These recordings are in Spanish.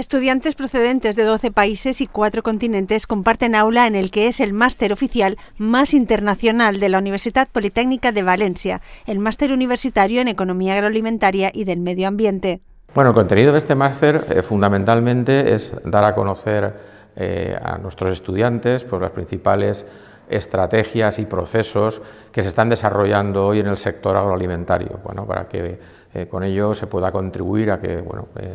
Estudiantes procedentes de 12 países y 4 continentes comparten aula en el que es el máster oficial más internacional de la Universidad Politécnica de Valencia, el máster universitario en Economía Agroalimentaria y del Medio Ambiente. Bueno, el contenido de este máster eh, fundamentalmente es dar a conocer eh, a nuestros estudiantes pues, las principales estrategias y procesos que se están desarrollando hoy en el sector agroalimentario, bueno, para que eh, con ello se pueda contribuir a que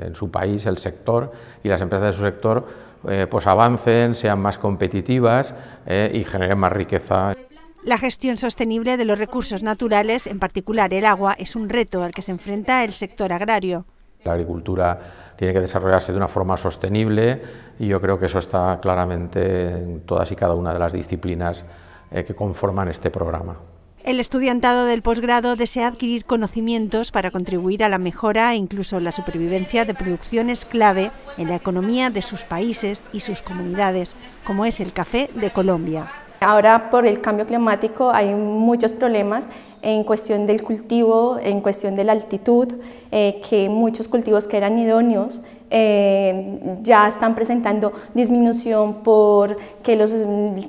en su país el sector y las empresas de su sector eh, pues avancen, sean más competitivas eh, y generen más riqueza. La gestión sostenible de los recursos naturales, en particular el agua, es un reto al que se enfrenta el sector agrario. La agricultura tiene que desarrollarse de una forma sostenible y yo creo que eso está claramente en todas y cada una de las disciplinas que conforman este programa. El estudiantado del posgrado desea adquirir conocimientos para contribuir a la mejora e incluso la supervivencia de producciones clave en la economía de sus países y sus comunidades, como es el café de Colombia. Ahora por el cambio climático hay muchos problemas en cuestión del cultivo, en cuestión de la altitud, eh, que muchos cultivos que eran idóneos eh, ya están presentando disminución por que los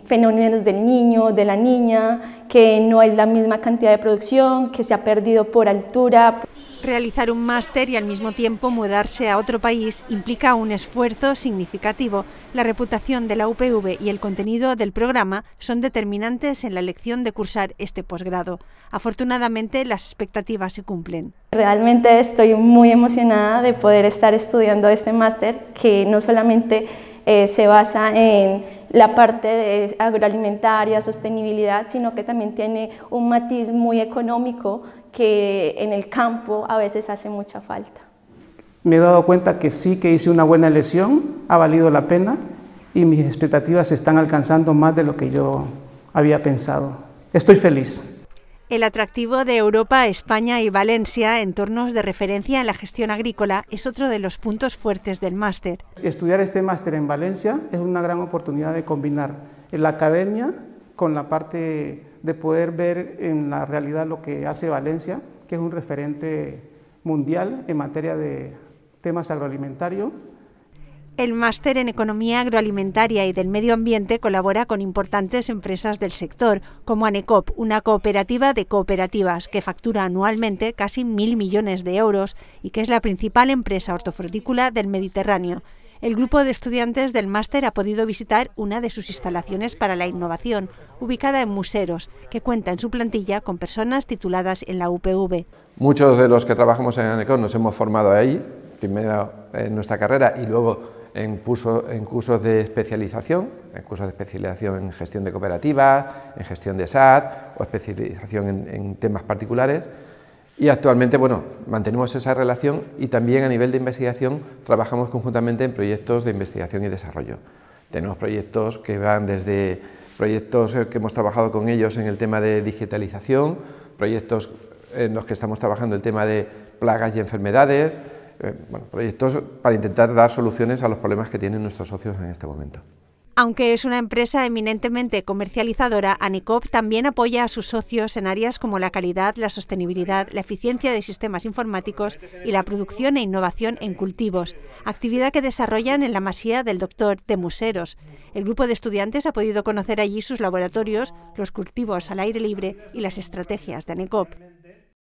fenómenos del niño, de la niña, que no es la misma cantidad de producción, que se ha perdido por altura. Realizar un máster y al mismo tiempo mudarse a otro país implica un esfuerzo significativo. La reputación de la UPV y el contenido del programa son determinantes en la elección de cursar este posgrado. Afortunadamente, las expectativas se cumplen. Realmente estoy muy emocionada de poder estar estudiando este máster que no solamente eh, se basa en la parte de agroalimentaria, sostenibilidad, sino que también tiene un matiz muy económico que en el campo a veces hace mucha falta. Me he dado cuenta que sí que hice una buena elección, ha valido la pena y mis expectativas se están alcanzando más de lo que yo había pensado. Estoy feliz. El atractivo de Europa, España y Valencia, entornos de referencia en la gestión agrícola, es otro de los puntos fuertes del máster. Estudiar este máster en Valencia es una gran oportunidad de combinar la academia con la parte de poder ver en la realidad lo que hace Valencia, que es un referente mundial en materia de temas agroalimentarios el máster en Economía Agroalimentaria y del Medio Ambiente colabora con importantes empresas del sector, como ANECOP, una cooperativa de cooperativas que factura anualmente casi mil millones de euros y que es la principal empresa hortofrutícola del Mediterráneo. El grupo de estudiantes del máster ha podido visitar una de sus instalaciones para la innovación, ubicada en Museros, que cuenta en su plantilla con personas tituladas en la UPV. Muchos de los que trabajamos en ANECOP nos hemos formado ahí, primero en nuestra carrera y luego en, cursos de especialización, en cursos de especialización en gestión de cooperativas, en gestión de SAT o especialización en, en temas particulares. Y actualmente, bueno, mantenemos esa relación y también a nivel de investigación trabajamos conjuntamente en proyectos de investigación y desarrollo. Tenemos proyectos que van desde proyectos eh, que hemos trabajado con ellos en el tema de digitalización, proyectos en los que estamos trabajando el tema de plagas y enfermedades, eh, proyectos para intentar dar soluciones a los problemas que tienen nuestros socios en este momento. Aunque es una empresa eminentemente comercializadora, ANICOP también apoya a sus socios en áreas como la calidad, la sostenibilidad, la eficiencia de sistemas informáticos y la producción e innovación en cultivos, actividad que desarrollan en la masía del doctor de Museros. El grupo de estudiantes ha podido conocer allí sus laboratorios, los cultivos al aire libre y las estrategias de ANICOP.